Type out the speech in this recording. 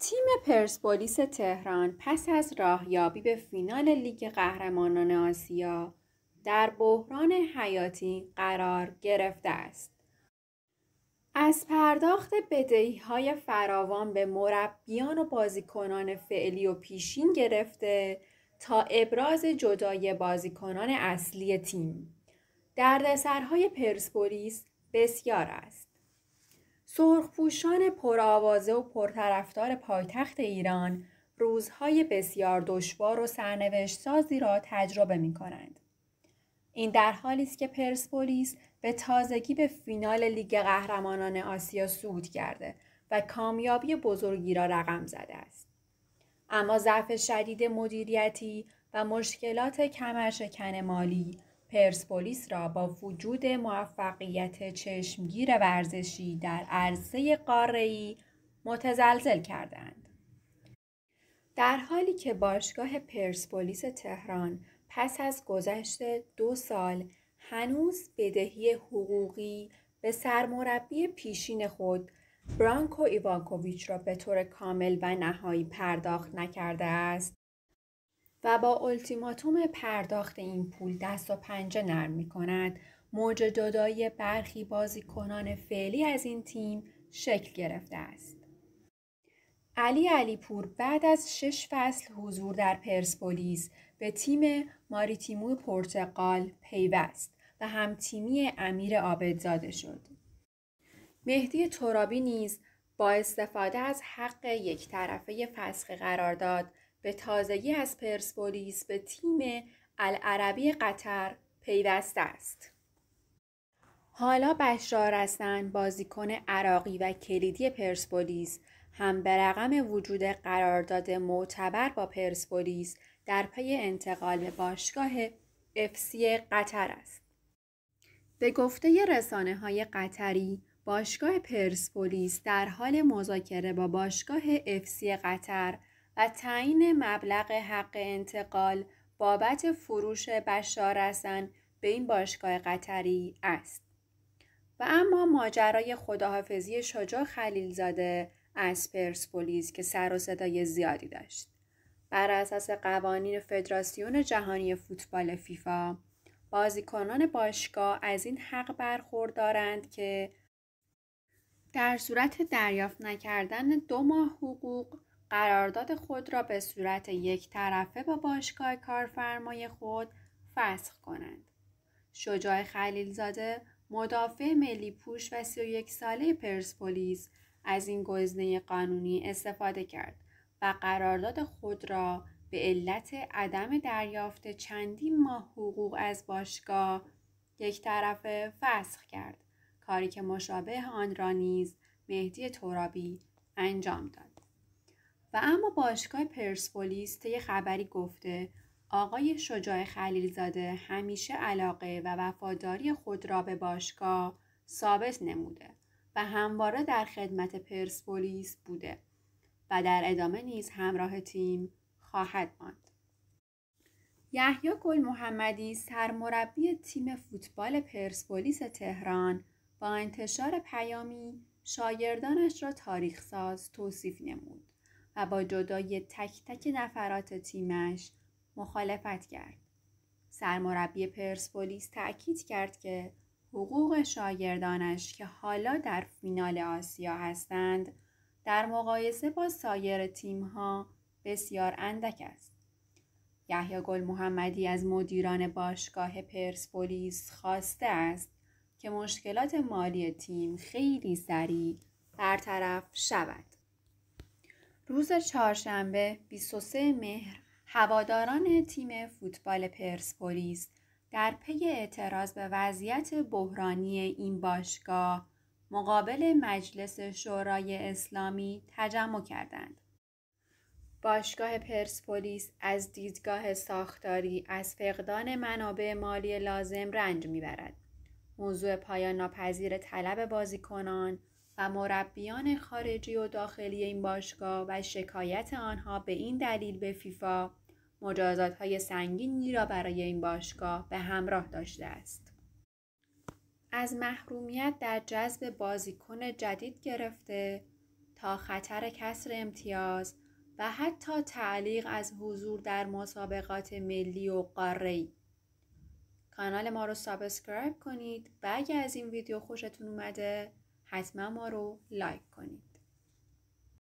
تیم پرسپولیس تهران پس از راهیابی به فینال لیگ قهرمانان آسیا در بحران حیاتی قرار گرفته است. از پرداخت بدهی های فراوان به مربیان و بازیکنان فعلی و پیشین گرفته تا ابراز جدای بازیکنان اصلی تیم. دردسرهای پرسپولیس بسیار است. سرخپوشان پرآوازه و پرطرفدار پایتخت ایران روزهای بسیار دشوار و سرنوشت سازی را تجربه می کنند. این در حالی است که پرسپولیس به تازگی به فینال لیگ قهرمانان آسیا صعود کرده و کامیابی بزرگی را رقم زده است. اما ضعف شدید مدیریتی و مشکلات کمرشکن مالی پرسپولیس را با وجود موفقیت چشمگیر ورزشی در عرصه قاره‌ای متزلزل کردند. در حالی که باشگاه پرسپولیس تهران پس از گذشت دو سال هنوز بدهی حقوقی به سرمربی پیشین خود برانکو ایوانکوویچ را به طور کامل و نهایی پرداخت نکرده است و با التیماتوم پرداخت این پول دست و پنجه نرم می کند موج جدایی برخی بازیکنان فعلی از این تیم شکل گرفته است. علی علیپور بعد از شش فصل حضور در پرسپولیس به تیم ماریتیمو پرتغال پیوست و هم تیمی امیر آبدزاده شد. مهدی ترابی نیز با استفاده از حق یک طرفه فسخ قرارداد به تازگی از پرسپولیس به تیم العربی قطر پیوسته است. حالا بشار هستن بازیکن عراقی و کلیدی پرسپولیس هم به رقم وجود قرارداد معتبر با پرسپولیس در پی انتقال به باشگاه افسی قطر است. به گفته رسانه های قطری باشگاه پرسپولیس در حال مذاکره با باشگاه افسی قطر و تعیین مبلغ حق انتقال بابت فروش بشار به این باشگاه قطری است. و اما ماجرای خداحافظی شجاع خلیلزاده از پرسپولیس که سر و صدای زیادی داشت. بر اساس قوانین فدراسیون جهانی فوتبال فیفا، بازیکنان باشگاه از این حق برخوردارند که در صورت دریافت نکردن دو ماه حقوق قرارداد خود را به صورت یک طرفه با باشگاه کارفرمای خود فسخ کنند. شجاع خلیلزاده مدافع ملی پوش و 31 ساله پرسپولیس از این گزینه قانونی استفاده کرد و قرارداد خود را به علت عدم دریافت چندین ماه حقوق از باشگاه یک طرفه فسخ کرد کاری که مشابه آن را نیز مهدی تورابی انجام داد و اما باشگاه پرسپولیس طی خبری گفته آقای شجاع خلیلزاده همیشه علاقه و وفاداری خود را به باشگاه ثابت نموده و همواره در خدمت پرسپولیس بوده و در ادامه نیز همراه تیم خواهد ماند. یحیی گل محمدی سرمربی تیم فوتبال پرسپولیس تهران با انتشار پیامی شاگردانش را ساز توصیف نمود. و با جدای تک تک نفرات تیمش مخالفت کرد. سرمربی پرسپولیس تأکید کرد که حقوق شاگردانش که حالا در فینال آسیا هستند در مقایسه با سایر ها بسیار اندک است. یحیی گل محمدی از مدیران باشگاه پرسپولیس خواسته است که مشکلات مالی تیم خیلی سریع برطرف شود. روز چهارشنبه 23 مهر هواداران تیم فوتبال پرسپولیس در پی اعتراض به وضعیت بحرانی این باشگاه مقابل مجلس شورای اسلامی تجمع کردند. باشگاه پرسپولیس از دیدگاه ساختاری از فقدان منابع مالی لازم رنج میبرد. موضوع پایان ناپذیر طلب بازیکنان و مربیان خارجی و داخلی این باشگاه و شکایت آنها به این دلیل به فیفا مجازات های سنگینی را برای این باشگاه به همراه داشته است. از محرومیت در جذب بازیکن جدید گرفته تا خطر کسر امتیاز و حتی تعلیق از حضور در مسابقات ملی و ای کانال ما رو سابسکرایب کنید و اگر از این ویدیو خوشتون اومده حتما ما رو لایک کنید